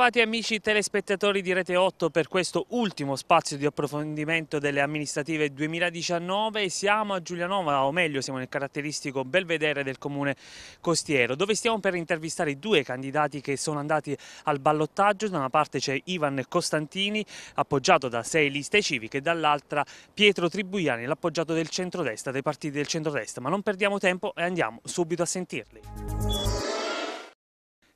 Bentrovati amici telespettatori di Rete 8 per questo ultimo spazio di approfondimento delle amministrative 2019. Siamo a Giulianova, o meglio siamo nel caratteristico belvedere del comune costiero, dove stiamo per intervistare i due candidati che sono andati al ballottaggio. Da una parte c'è Ivan Costantini, appoggiato da sei liste civiche, e dall'altra Pietro Tribuiani, l'appoggiato del centrodestra, dei partiti del centrodestra. Ma non perdiamo tempo e andiamo subito a sentirli.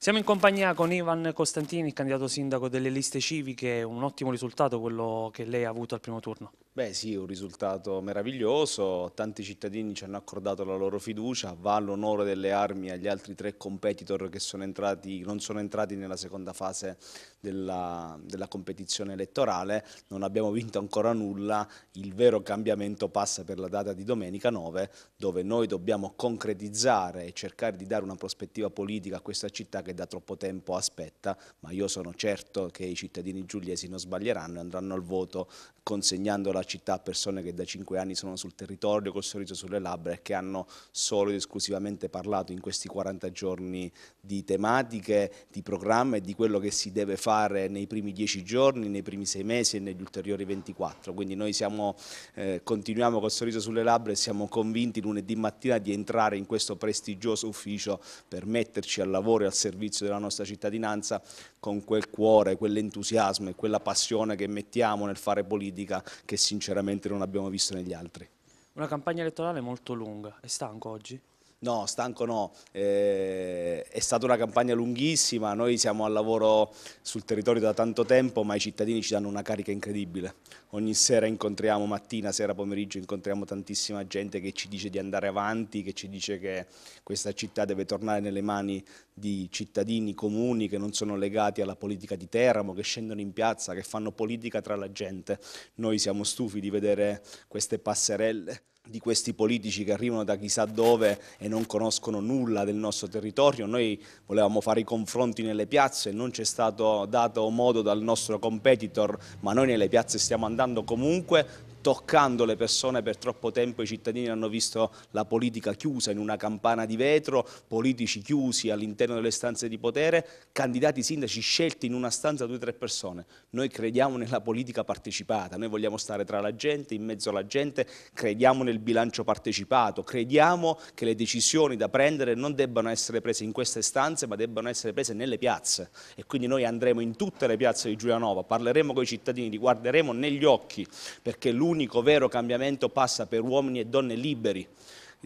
Siamo in compagnia con Ivan Costantini, candidato sindaco delle liste civiche, un ottimo risultato quello che lei ha avuto al primo turno. Beh sì, un risultato meraviglioso, tanti cittadini ci hanno accordato la loro fiducia, va all'onore delle armi agli altri tre competitor che sono entrati, non sono entrati nella seconda fase della, della, competizione elettorale, non abbiamo vinto ancora nulla, il vero cambiamento passa per la data di domenica 9 dove noi dobbiamo concretizzare e cercare di dare una prospettiva politica a questa città che da troppo tempo aspetta, ma io sono certo che i cittadini giuliesi non sbaglieranno e andranno al voto consegnando la la città persone che da cinque anni sono sul territorio col sorriso sulle labbra e che hanno solo ed esclusivamente parlato in questi 40 giorni di tematiche, di programma e di quello che si deve fare nei primi dieci giorni, nei primi sei mesi e negli ulteriori 24. Quindi noi siamo, eh, continuiamo col sorriso sulle labbra e siamo convinti lunedì mattina di entrare in questo prestigioso ufficio per metterci al lavoro e al servizio della nostra cittadinanza con quel cuore, quell'entusiasmo e quella passione che mettiamo nel fare politica che si sinceramente non abbiamo visto negli altri. Una campagna elettorale molto lunga, è stanco oggi? No, stanco no, eh, è stata una campagna lunghissima, noi siamo al lavoro sul territorio da tanto tempo ma i cittadini ci danno una carica incredibile, ogni sera incontriamo, mattina, sera, pomeriggio incontriamo tantissima gente che ci dice di andare avanti, che ci dice che questa città deve tornare nelle mani di cittadini comuni che non sono legati alla politica di Teramo, che scendono in piazza, che fanno politica tra la gente, noi siamo stufi di vedere queste passerelle di questi politici che arrivano da chissà dove e non conoscono nulla del nostro territorio, noi volevamo fare i confronti nelle piazze, non ci è stato dato modo dal nostro competitor, ma noi nelle piazze stiamo andando comunque toccando le persone per troppo tempo i cittadini hanno visto la politica chiusa in una campana di vetro, politici chiusi all'interno delle stanze di potere, candidati sindaci scelti in una stanza due o tre persone. Noi crediamo nella politica partecipata, noi vogliamo stare tra la gente, in mezzo alla gente, crediamo nel bilancio partecipato, crediamo che le decisioni da prendere non debbano essere prese in queste stanze ma debbano essere prese nelle piazze e quindi noi andremo in tutte le piazze di Giulianova, parleremo con i cittadini, li guarderemo negli occhi perché l'unica l'unico vero cambiamento passa per uomini e donne liberi.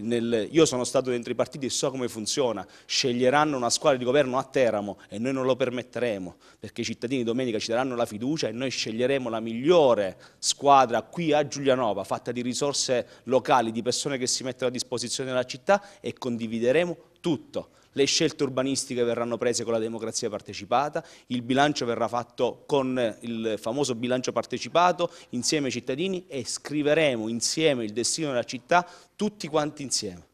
Nel, io sono stato dentro i partiti e so come funziona, sceglieranno una squadra di governo a Teramo e noi non lo permetteremo, perché i cittadini domenica ci daranno la fiducia e noi sceglieremo la migliore squadra qui a Giulianova, fatta di risorse locali, di persone che si mettono a disposizione della città e condivideremo tutto le scelte urbanistiche verranno prese con la democrazia partecipata, il bilancio verrà fatto con il famoso bilancio partecipato insieme ai cittadini e scriveremo insieme il destino della città tutti quanti insieme.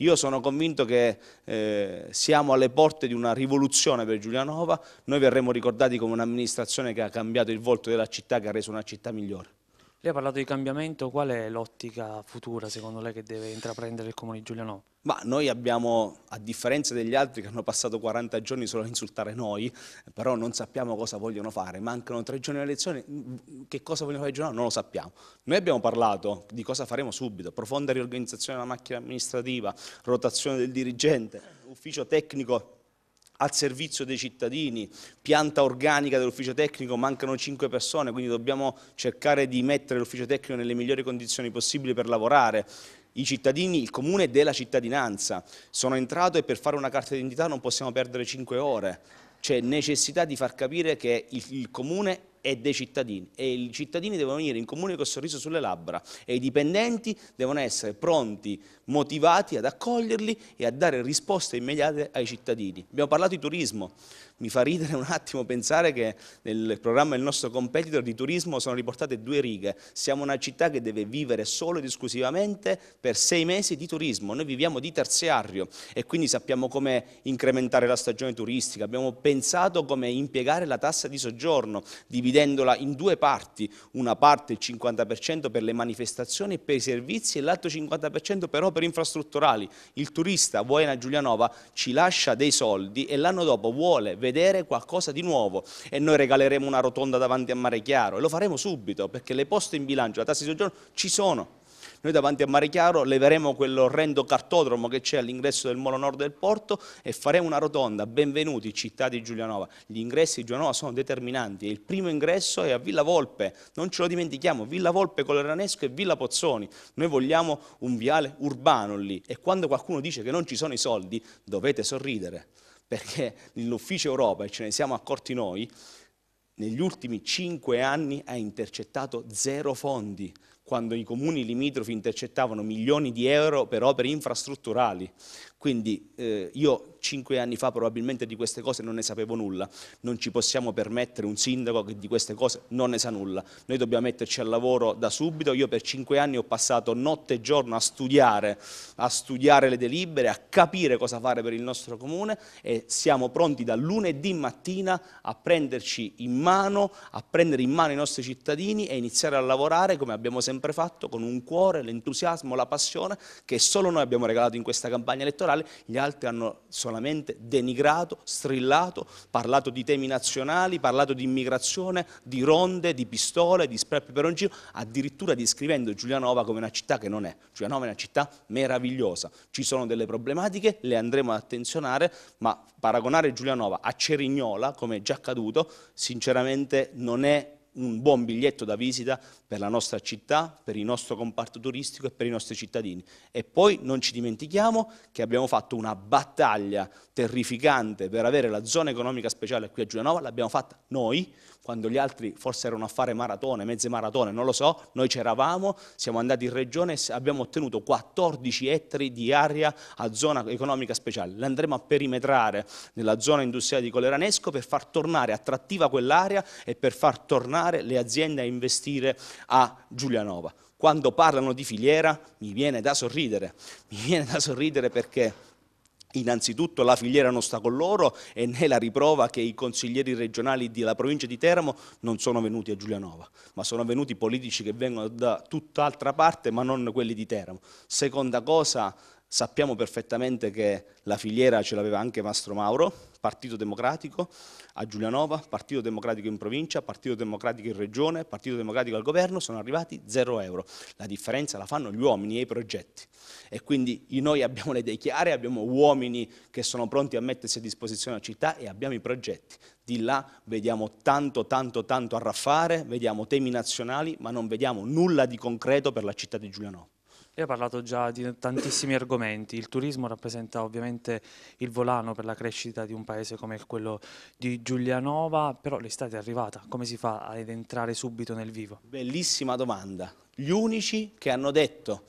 Io sono convinto che eh, siamo alle porte di una rivoluzione per Giulianova, noi verremo ricordati come un'amministrazione che ha cambiato il volto della città, che ha reso una città migliore. Lei ha parlato di cambiamento, qual è l'ottica futura secondo lei che deve intraprendere il Comune di Giuliano? Ma noi abbiamo, a differenza degli altri che hanno passato 40 giorni solo a insultare noi, però non sappiamo cosa vogliono fare, mancano tre giorni alle elezioni, mm, che cosa vogliono fare Giuliano non lo sappiamo. Noi abbiamo parlato di cosa faremo subito, profonda riorganizzazione della macchina amministrativa, rotazione del dirigente, ufficio tecnico al servizio dei cittadini, pianta organica dell'ufficio tecnico, mancano 5 persone, quindi dobbiamo cercare di mettere l'ufficio tecnico nelle migliori condizioni possibili per lavorare. I cittadini, il comune della cittadinanza, sono entrato e per fare una carta d'identità non possiamo perdere 5 ore, c'è necessità di far capire che il, il comune e dei cittadini e i cittadini devono venire in comune col sorriso sulle labbra e i dipendenti devono essere pronti, motivati ad accoglierli e a dare risposte immediate ai cittadini. Abbiamo parlato di turismo, mi fa ridere un attimo pensare che nel programma del nostro competitor di turismo sono riportate due righe, siamo una città che deve vivere solo ed esclusivamente per sei mesi di turismo, noi viviamo di terziario e quindi sappiamo come incrementare la stagione turistica, abbiamo pensato come impiegare la tassa di soggiorno, dividendo dividendola in due parti, una parte il 50% per le manifestazioni e per i servizi e l'altro 50% per opere infrastrutturali. Il turista Voena Giulianova ci lascia dei soldi e l'anno dopo vuole vedere qualcosa di nuovo e noi regaleremo una rotonda davanti a Mare Chiaro e lo faremo subito perché le poste in bilancio, la tassa di soggiorno ci sono. Noi davanti a Mare Chiaro leveremo quell'orrendo cartodromo che c'è all'ingresso del molo nord del porto e faremo una rotonda. Benvenuti città di Giulianova. Gli ingressi di Giulianova sono determinanti. Il primo ingresso è a Villa Volpe, non ce lo dimentichiamo, Villa Volpe Coleranesco e Villa Pozzoni. Noi vogliamo un viale urbano lì e quando qualcuno dice che non ci sono i soldi dovete sorridere perché nell'ufficio Europa, e ce ne siamo accorti noi, negli ultimi cinque anni ha intercettato zero fondi quando i comuni limitrofi intercettavano milioni di euro per opere infrastrutturali, quindi eh, io cinque anni fa probabilmente di queste cose non ne sapevo nulla, non ci possiamo permettere un sindaco che di queste cose non ne sa nulla, noi dobbiamo metterci al lavoro da subito, io per cinque anni ho passato notte e giorno a studiare, a studiare le delibere, a capire cosa fare per il nostro comune e siamo pronti da lunedì mattina a prenderci in mano, a prendere in mano i nostri cittadini e iniziare a lavorare come abbiamo sempre fatto con un cuore, l'entusiasmo, la passione che solo noi abbiamo regalato in questa campagna elettorale elettorale, gli altri hanno solamente denigrato, strillato, parlato di temi nazionali, parlato di immigrazione, di ronde, di pistole, di spread peperoncino, addirittura descrivendo Giulianova come una città che non è. Giulianova è una città meravigliosa, ci sono delle problematiche, le andremo ad attenzionare, ma paragonare Giulianova a Cerignola, come è già accaduto, sinceramente non è un buon biglietto da visita per la nostra città, per il nostro comparto turistico e per i nostri cittadini. E poi non ci dimentichiamo che abbiamo fatto una battaglia terrificante per avere la zona economica speciale qui a Giulianova, l'abbiamo fatta noi, quando gli altri forse erano a fare maratone, mezze maratone, non lo so, noi c'eravamo, siamo andati in regione e abbiamo ottenuto 14 ettari di area a zona economica speciale. L'andremo a perimetrare nella zona industriale di Coleranesco per far tornare attrattiva quell'area e per far tornare le aziende a investire a Giulianova. Quando parlano di filiera mi viene da sorridere, mi viene da sorridere perché Innanzitutto la filiera non sta con loro e né la riprova che i consiglieri regionali della provincia di Teramo non sono venuti a Giulianova, ma sono venuti politici che vengono da tutt'altra parte ma non quelli di Teramo. Seconda cosa, Sappiamo perfettamente che la filiera ce l'aveva anche Mastro Mauro, Partito Democratico a Giulianova, Partito Democratico in provincia, Partito Democratico in regione, Partito Democratico al governo, sono arrivati 0 euro. La differenza la fanno gli uomini e i progetti. E quindi noi abbiamo le idee chiare, abbiamo uomini che sono pronti a mettersi a disposizione la città e abbiamo i progetti. Di là vediamo tanto, tanto, tanto arraffare, vediamo temi nazionali, ma non vediamo nulla di concreto per la città di Giulianova. Lei ha parlato già di tantissimi argomenti, il turismo rappresenta ovviamente il volano per la crescita di un paese come quello di Giulianova, però l'estate è arrivata, come si fa ad entrare subito nel vivo? Bellissima domanda, gli unici che hanno detto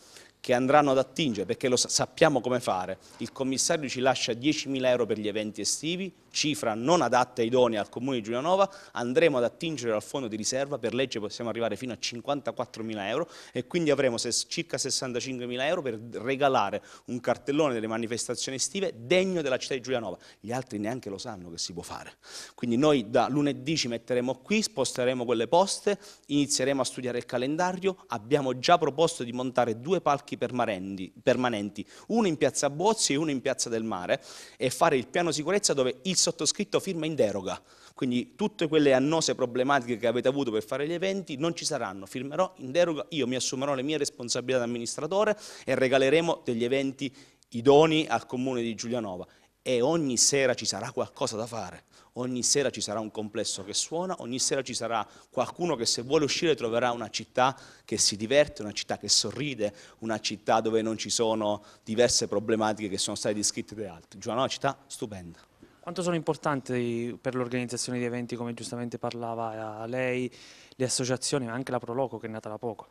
che andranno ad attingere, perché lo sappiamo come fare. Il commissario ci lascia 10.000 euro per gli eventi estivi, cifra non adatta e idonea al Comune di Giulianova, andremo ad attingere dal fondo di riserva, per legge possiamo arrivare fino a 54.000 euro e quindi avremo circa 65.000 euro per regalare un cartellone delle manifestazioni estive degno della città di Giulianova. Gli altri neanche lo sanno che si può fare. Quindi noi da lunedì ci metteremo qui, sposteremo quelle poste, inizieremo a studiare il calendario, abbiamo già proposto di montare due palchi appalti permanenti, uno in piazza Bozzi e uno in piazza del Mare, e fare il piano sicurezza dove il sottoscritto firma in deroga. Quindi tutte quelle annose problematiche che avete avuto per fare gli eventi non ci saranno, firmerò in deroga, io mi assumerò le mie responsabilità da amministratore e regaleremo degli eventi idoni al comune di Giulianova e ogni sera ci sarà qualcosa da fare. Ogni sera ci sarà un complesso che suona, ogni sera ci sarà qualcuno che se vuole uscire troverà una città che si diverte, una città che sorride, una città dove non ci sono diverse problematiche che sono state descritte da altri. Giovanna è una città stupenda. Quanto sono importanti per l'organizzazione di eventi, come giustamente parlava lei, le associazioni, ma anche la Proloco che è nata da poco?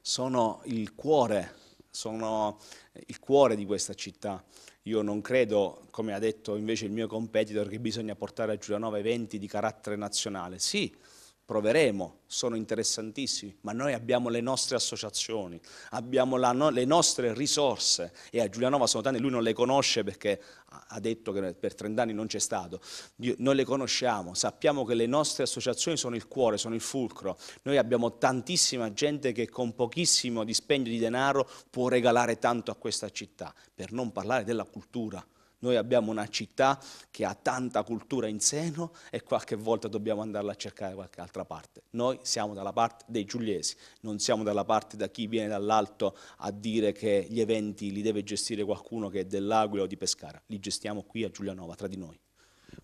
Sono il cuore sono eh, il cuore di questa città. Io non credo, come ha detto invece il mio competitor, che bisogna portare a Giulianova eventi di carattere nazionale. Sì, proveremo, sono interessantissimi, ma noi abbiamo le nostre associazioni, abbiamo no, le nostre risorse e a Giulianova sono tante, lui non le conosce perché ha detto che per 30 anni non c'è stato, noi le conosciamo, sappiamo che le nostre associazioni sono il cuore, sono il fulcro, noi abbiamo tantissima gente che con pochissimo dispendio di denaro può regalare tanto a questa città, per non parlare della cultura, noi abbiamo una città che ha tanta cultura in seno e qualche volta dobbiamo andarla a cercare da qualche altra parte. Noi siamo dalla parte dei giuliesi, non siamo dalla parte da chi viene dall'alto a dire che gli eventi li deve gestire qualcuno che è dell'Aguila o di Pescara. Li gestiamo qui a Giulianova, tra di noi.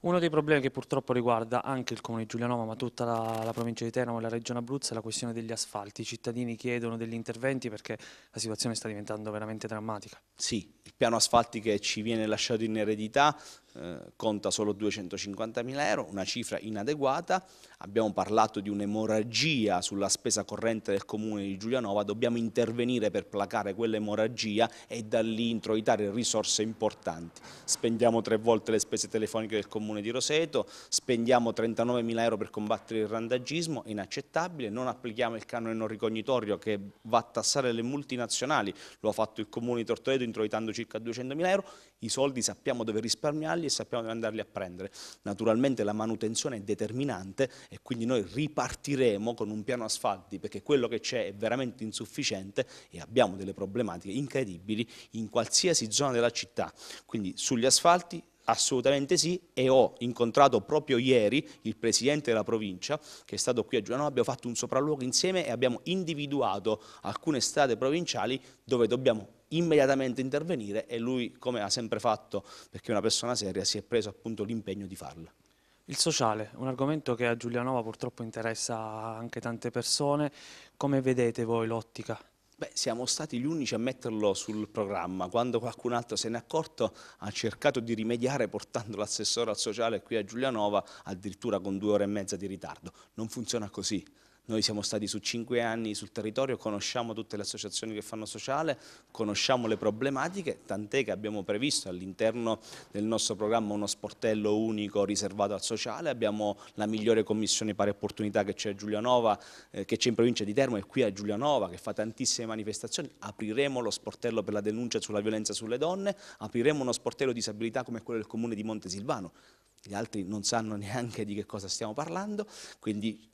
Uno dei problemi che purtroppo riguarda anche il comune di Giulianova, ma tutta la, la provincia di Teramo e la regione Abruzzo, è la questione degli asfalti. I cittadini chiedono degli interventi perché la situazione sta diventando veramente drammatica. Sì, il piano asfalti che ci viene lasciato in eredità eh, conta solo 250.000 euro, una cifra inadeguata, abbiamo parlato di un'emorragia sulla spesa corrente del comune di Giulianova, dobbiamo intervenire per placare quell'emorragia e da lì introitare risorse importanti. Spendiamo tre volte le spese telefoniche del comune di Roseto, spendiamo 39 mila euro per combattere il randagismo, inaccettabile, non applichiamo il canone non ricognitorio che va a tassare le multinazionali, lo ha fatto il comune di Tortoreto introitandoci circa 200.000 euro, i soldi sappiamo dove risparmiarli e sappiamo dove andarli a prendere. Naturalmente la manutenzione è determinante e quindi noi ripartiremo con un piano asfalti perché quello che c'è è veramente insufficiente e abbiamo delle problematiche incredibili in qualsiasi zona della città, quindi sugli asfalti Assolutamente sì e ho incontrato proprio ieri il presidente della provincia che è stato qui a Giuliano, abbiamo fatto un sopralluogo insieme e abbiamo individuato alcune strade provinciali dove dobbiamo immediatamente intervenire e lui come ha sempre fatto perché è una persona seria si è preso appunto l'impegno di farla. Il sociale, un argomento che a Giulianova purtroppo interessa anche tante persone, come vedete voi l'ottica Beh, siamo stati gli unici a metterlo sul programma. Quando qualcun altro se n'è accorto ha cercato di rimediare portando l'assessore al sociale qui a Giulianova addirittura con due ore e mezza di ritardo. Non funziona così. Noi siamo stati su cinque anni sul territorio, conosciamo tutte le associazioni che fanno sociale, conosciamo le problematiche, tant'è che abbiamo previsto all'interno del nostro programma uno sportello unico riservato al sociale, abbiamo la migliore commissione pari opportunità che c'è a Giulianova, eh, che c'è in provincia di Termo e qui a Giulianova, che fa tantissime manifestazioni, apriremo lo sportello per la denuncia sulla violenza sulle donne, apriremo uno sportello di disabilità come quello del comune di Montesilvano, gli altri non sanno neanche di che cosa stiamo parlando, quindi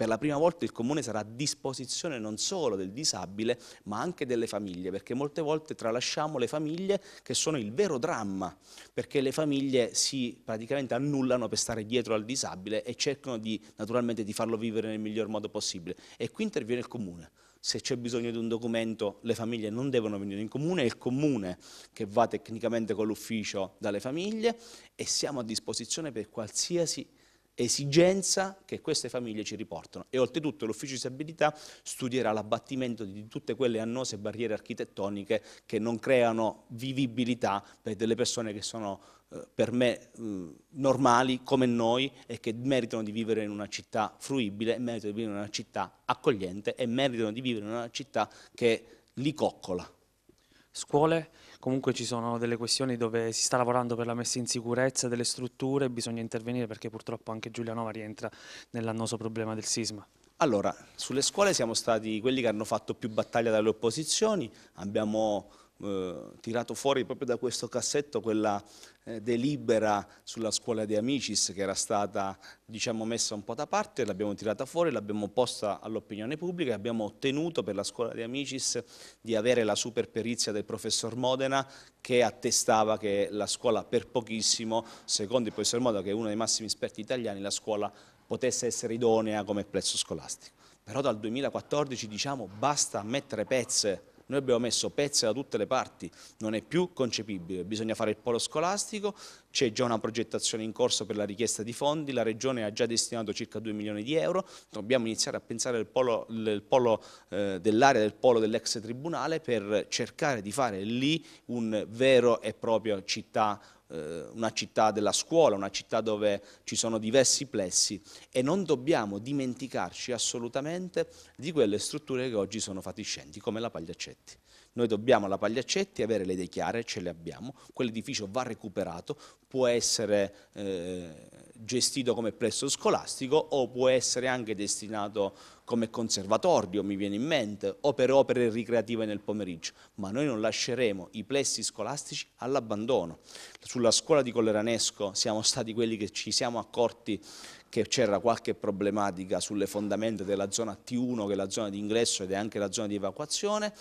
per la prima volta il comune sarà a disposizione non solo del disabile ma anche delle famiglie perché molte volte tralasciamo le famiglie che sono il vero dramma perché le famiglie si praticamente annullano per stare dietro al disabile e cercano di, naturalmente di farlo vivere nel miglior modo possibile e qui interviene il comune se c'è bisogno di un documento le famiglie non devono venire in comune, è il comune che va tecnicamente con l'ufficio dalle famiglie e siamo a disposizione per qualsiasi esigenza che queste famiglie ci riportano e oltretutto l'ufficio di disabilità studierà l'abbattimento di tutte quelle annose barriere architettoniche che non creano vivibilità per delle persone che sono eh, per me eh, normali come noi e che meritano di vivere in una città fruibile, meritano di vivere in una città accogliente e meritano di vivere in una città che li coccola scuole, comunque ci sono delle questioni dove si sta lavorando per la messa in sicurezza delle strutture, bisogna intervenire perché purtroppo anche Giulianova rientra nell'annoso problema del sisma. Allora, sulle scuole siamo stati quelli che hanno fatto più battaglia dalle opposizioni, abbiamo eh, tirato fuori proprio da questo cassetto quella eh, delibera sulla scuola di Amicis che era stata diciamo, messa un po' da parte, l'abbiamo tirata fuori, l'abbiamo posta all'opinione pubblica e abbiamo ottenuto per la scuola di Amicis di avere la super perizia del professor Modena che attestava che la scuola per pochissimo, secondo il professor Modena che è uno dei massimi esperti italiani, la scuola potesse essere idonea come prezzo scolastico. Però dal 2014 diciamo basta mettere pezze noi abbiamo messo pezze da tutte le parti, non è più concepibile, bisogna fare il polo scolastico, c'è già una progettazione in corso per la richiesta di fondi, la Regione ha già destinato circa 2 milioni di euro, dobbiamo iniziare a pensare al polo, polo eh, dell'area del polo dell'ex tribunale per cercare di fare lì un vero e proprio città eh, una città della scuola, una città dove ci sono diversi plessi e non dobbiamo dimenticarci assolutamente di quelle strutture che oggi sono fatiscenti, come la Pagliaccetti. Noi dobbiamo alla Pagliaccetti avere le idee chiare, ce le abbiamo, quell'edificio va recuperato, può essere eh, gestito come plesso scolastico o può essere anche destinato come conservatorio, mi viene in mente, o per opere ricreative nel pomeriggio, ma noi non lasceremo i plessi scolastici all'abbandono. Sulla scuola di Colleranesco siamo stati quelli che ci siamo accorti che c'era qualche problematica sulle fondamenta della zona T1, che è la zona di ingresso ed è anche la zona di evacuazione,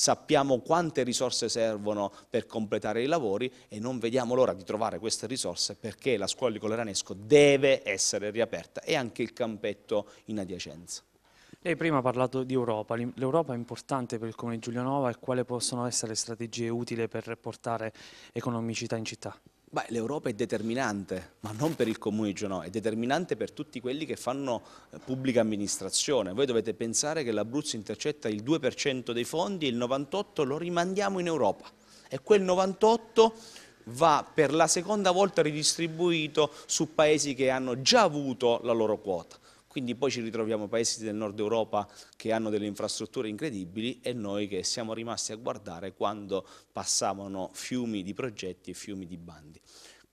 sappiamo quante risorse servono per completare i lavori e non vediamo l'ora di trovare queste risorse perché la scuola di Coleranesco deve essere riaperta e anche il campetto in adiacenza. Lei prima ha parlato di Europa, l'Europa è importante per il Comune di Giulianova e quali possono essere strategie utili per portare economicità in città? Beh, l'Europa è determinante, ma non per il Comune di Genova, è determinante per tutti quelli che fanno eh, pubblica amministrazione. Voi dovete pensare che l'Abruzzo intercetta il 2% dei fondi e il 98% lo rimandiamo in Europa. E quel 98% va per la seconda volta ridistribuito su paesi che hanno già avuto la loro quota quindi poi ci ritroviamo paesi del nord Europa che hanno delle infrastrutture incredibili e noi che siamo rimasti a guardare quando passavano fiumi di progetti e fiumi di bandi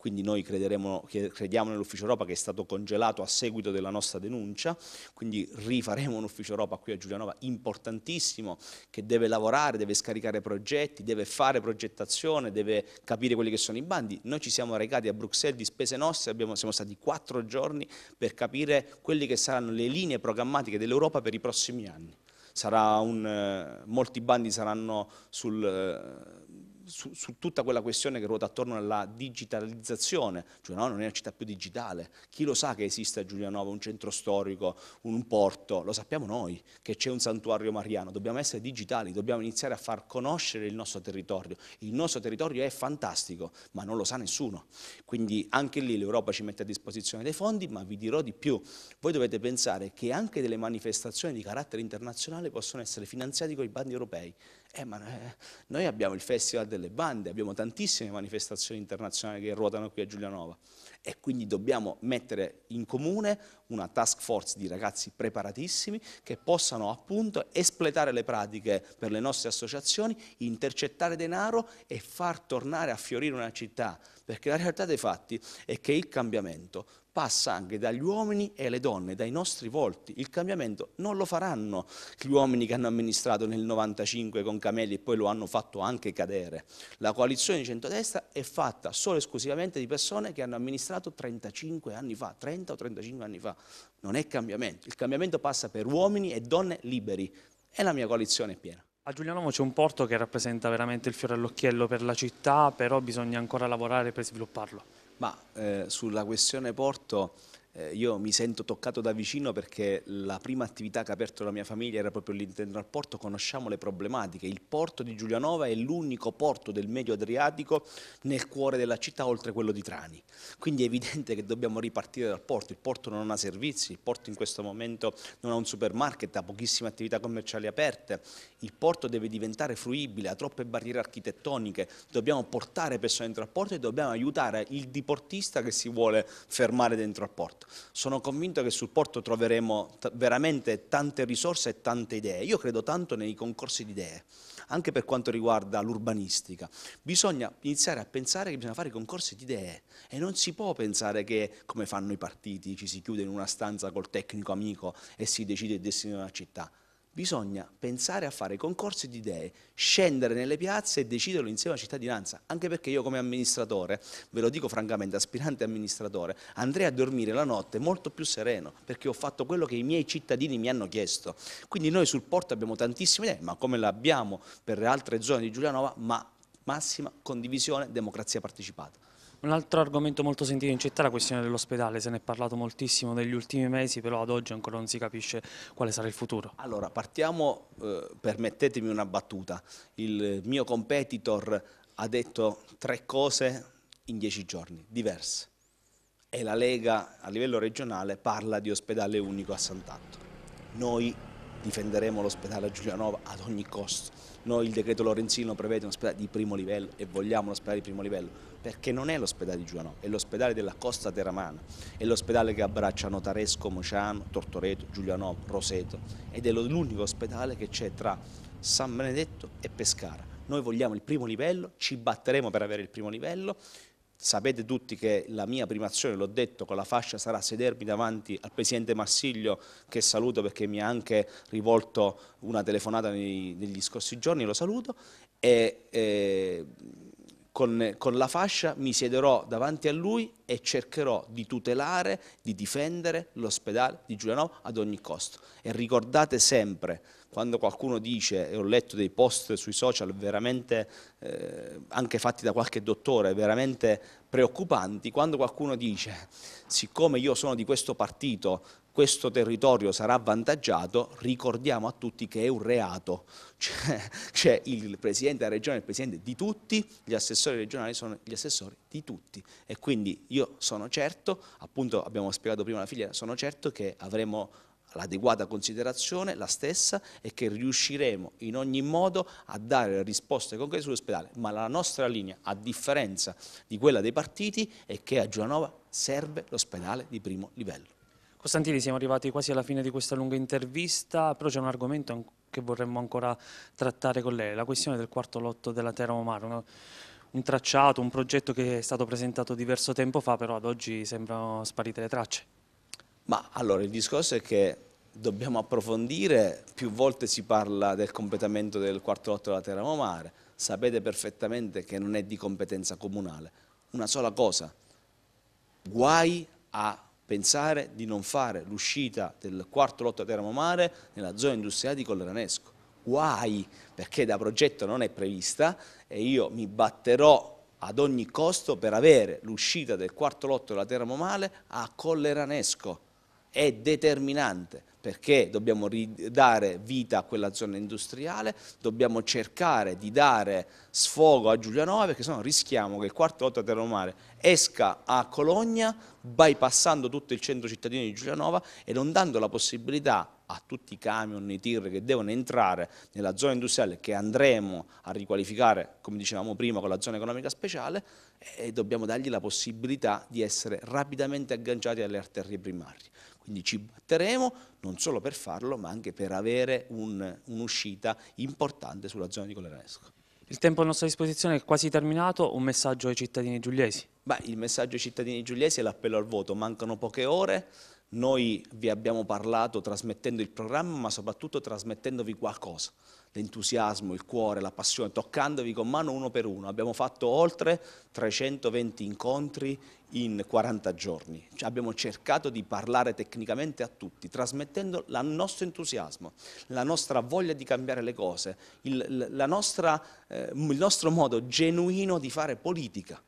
quindi noi crediamo nell'Ufficio Europa che è stato congelato a seguito della nostra denuncia, quindi rifaremo un Ufficio Europa qui a Giulianova importantissimo che deve lavorare, deve scaricare progetti, deve fare progettazione, deve capire quelli che sono i bandi. Noi ci siamo recati a Bruxelles di spese nostre, abbiamo, siamo stati quattro giorni per capire quelle che saranno le linee programmatiche dell'Europa per i prossimi anni. Un, eh, molti bandi saranno sul, eh, su, su, tutta quella questione che ruota attorno alla digitalizzazione. cioè no, non è una città più digitale. Chi lo sa che esiste a Giulianova un centro storico, un porto? Lo sappiamo noi che c'è un santuario mariano. Dobbiamo essere digitali, dobbiamo iniziare a far conoscere il nostro territorio. Il nostro territorio è fantastico, ma non lo sa nessuno. Quindi anche lì l'Europa ci mette a disposizione dei fondi, ma vi dirò di più. Voi dovete pensare che anche delle manifestazioni di carattere internazionale possono essere finanziate con i bandi europei eh, ma eh, noi abbiamo il Festival delle Bande, abbiamo tantissime manifestazioni internazionali che ruotano qui a Giulianova e quindi dobbiamo mettere in comune una task force di ragazzi preparatissimi che possano appunto espletare le pratiche per le nostre associazioni, intercettare denaro e far tornare a fiorire una città, perché la realtà dei fatti è che il cambiamento passa anche dagli uomini e le donne, dai nostri volti. Il cambiamento non lo faranno gli uomini che hanno amministrato nel 95 con Camelli e poi lo hanno fatto anche cadere. La coalizione di centrodestra è fatta solo e esclusivamente di persone che hanno amministrato 35 anni fa, 30 o 35 anni fa. Non è cambiamento. Il cambiamento passa per uomini e donne liberi e la mia coalizione è piena. A Giulianomo c'è un porto che rappresenta veramente il fiore all'occhiello per la città, però bisogna ancora lavorare per svilupparlo. Ma eh, sulla questione porto eh, io mi sento toccato da vicino perché la prima attività che ha aperto la mia famiglia era proprio l'interno al porto, conosciamo le problematiche. Il porto di Giulianova è l'unico porto del medio Adriatico nel cuore della città oltre quello di Trani. Quindi è evidente che dobbiamo ripartire dal porto, il porto non ha servizi, il porto in questo momento non ha un supermarket, ha pochissime attività commerciali aperte, il porto deve diventare fruibile, ha troppe barriere architettoniche, dobbiamo portare persone dentro al porto e dobbiamo aiutare il diportista che si vuole fermare dentro al porto supporto. Sono convinto che sul porto troveremo veramente tante risorse e tante idee. Io credo tanto nei concorsi di idee, anche per quanto riguarda l'urbanistica. Bisogna iniziare a pensare che bisogna fare i concorsi di idee e non si può pensare che, come fanno i partiti, ci si chiude in una stanza col tecnico amico e si decide il destino di una città bisogna pensare a fare concorsi di idee, scendere nelle piazze e deciderlo insieme alla cittadinanza, anche perché io come amministratore, ve lo dico francamente, aspirante amministratore, andrei a dormire la notte molto più sereno, perché ho fatto quello che i miei cittadini mi hanno chiesto. Quindi noi sul porto abbiamo tantissime idee, ma come le abbiamo per le altre zone di Giulianova, ma massima condivisione, democrazia partecipata. Un altro argomento molto sentito in città è la questione dell'ospedale, se ne è parlato moltissimo negli ultimi mesi, però ad oggi ancora non si capisce quale sarà il futuro. Allora, partiamo, eh, permettetemi una battuta, il mio competitor ha detto tre cose in dieci giorni, diverse, e la Lega a livello regionale parla di ospedale unico a Sant'Anto. Noi difenderemo l'ospedale a Giulianova ad ogni costo. Noi il decreto Lorenzino prevede un ospedale di primo livello e vogliamo un ospedale di primo livello perché non è l'ospedale di Giuliano, è l'ospedale della Costa Teramana, è l'ospedale che abbraccia Notaresco, Mociano, Tortoreto, Giuliano, Roseto ed è l'unico ospedale che c'è tra San Benedetto e Pescara. Noi vogliamo il primo livello, ci batteremo per avere il primo livello, Sapete tutti che la mia primazione, l'ho detto, con la fascia sarà sedermi davanti al Presidente Massiglio, che saluto perché mi ha anche rivolto una telefonata nei, negli scorsi giorni, lo saluto, e, e eh, con, con, la fascia mi siederò davanti a lui e cercherò di tutelare, di difendere l'ospedale di Giuliano ad ogni costo. E ricordate sempre, quando qualcuno dice, e ho letto dei post sui social veramente, eh, anche fatti da qualche dottore, veramente preoccupanti, quando qualcuno dice, siccome io sono di questo partito, questo territorio sarà avvantaggiato, ricordiamo a tutti che è un reato, c'è cioè, cioè, il Presidente della Regione, il Presidente di tutti, gli assessori regionali sono gli assessori di tutti e quindi io sono certo, appunto abbiamo spiegato prima la filiera, sono certo che avremo l'adeguata considerazione, la stessa, e che riusciremo in ogni modo a dare risposte concrete sull'ospedale. Ma la nostra linea, a differenza di quella dei partiti, è che a Giovanova serve l'ospedale di primo livello. Costantini, siamo arrivati quasi alla fine di questa lunga intervista, però c'è un argomento che vorremmo ancora trattare con lei, la questione del quarto lotto della Terra Omara. No? un tracciato, un progetto che è stato presentato diverso tempo fa, però ad oggi sembrano sparite le tracce. Ma allora il discorso è che dobbiamo approfondire, più volte si parla del completamento del quarto lotto della Terra Mare, sapete perfettamente che non è di competenza comunale. Una sola cosa, guai a pensare di non fare l'uscita del quarto lotto a Termomare nella zona industriale di Colleranesco. Guai, perché da progetto non è prevista e io mi batterò ad ogni costo per avere l'uscita del quarto lotto della Termomale a Colleranesco è determinante perché dobbiamo ridare vita a quella zona industriale, dobbiamo cercare di dare sfogo a Giulianova perché sennò rischiamo che il quarto otto Terromare esca a Cologna bypassando tutto il centro cittadino di Giulianova e non dando la possibilità a tutti i camion, i tir che devono entrare nella zona industriale che andremo a riqualificare, come dicevamo prima, con la zona economica speciale e dobbiamo dargli la possibilità di essere rapidamente agganciati alle arterie primarie. Quindi ci batteremo non solo per farlo, ma anche per avere un'uscita un importante sulla zona di Colanesco. Il tempo a nostra disposizione è quasi terminato, un messaggio ai cittadini giuliesi? Beh, il messaggio ai cittadini giuliesi è l'appello al voto, mancano poche ore, noi vi abbiamo parlato trasmettendo il programma, ma soprattutto trasmettendovi qualcosa, l'entusiasmo, il cuore, la passione, toccandovi con mano uno per uno. Abbiamo fatto oltre 320 incontri in 40 giorni. Cioè, abbiamo cercato di parlare tecnicamente a tutti, trasmettendo il nostro entusiasmo, la nostra voglia di cambiare le cose, il, nostra, eh, il nostro modo genuino di fare politica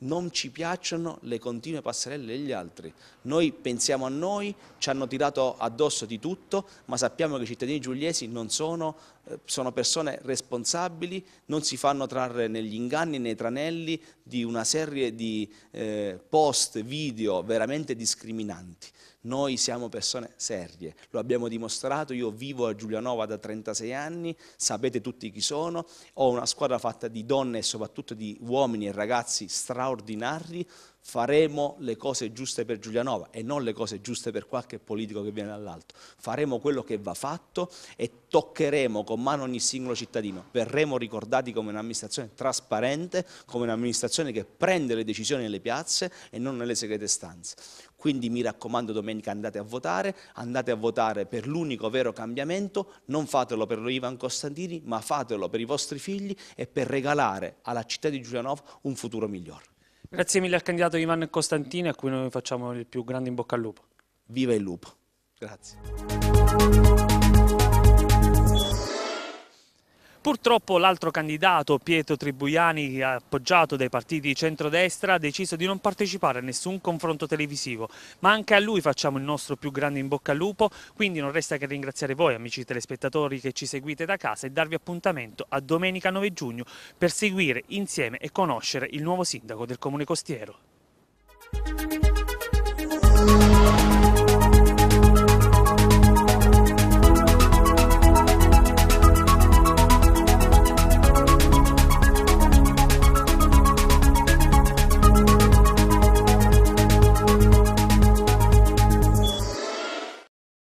non ci piacciono le continue passerelle degli altri. Noi pensiamo a noi, ci hanno tirato addosso di tutto, ma sappiamo che i cittadini giuliesi non sono eh, sono persone responsabili, non si fanno trarre negli inganni, nei tranelli di una serie di eh, post, video veramente discriminanti. Noi siamo persone serie, lo abbiamo dimostrato, io vivo a Giulianova da 36 anni, sapete tutti chi sono, ho una squadra fatta di donne e soprattutto di uomini e ragazzi straordinari, faremo le cose giuste per Giulianova e non le cose giuste per qualche politico che viene dall'alto. Faremo quello che va fatto e toccheremo con mano ogni singolo cittadino. Verremo ricordati come un'amministrazione trasparente, come un'amministrazione che prende le decisioni nelle piazze e non nelle segrete stanze. Quindi mi raccomando domenica andate a votare, andate a votare per l'unico vero cambiamento, non fatelo per lo Ivan Costantini, ma fatelo per i vostri figli e per regalare alla città di Giulianova un futuro migliore. Grazie mille al candidato Ivan Costantini a cui noi facciamo il più grande in bocca al lupo. Viva il lupo. Grazie. Purtroppo l'altro candidato, Pietro Tribuiani, appoggiato dai partiti di centrodestra, ha deciso di non partecipare a nessun confronto televisivo, ma anche a lui facciamo il nostro più grande in bocca al lupo, quindi non resta che ringraziare voi amici telespettatori che ci seguite da casa e darvi appuntamento a domenica 9 giugno per seguire insieme e conoscere il nuovo sindaco del Comune Costiero.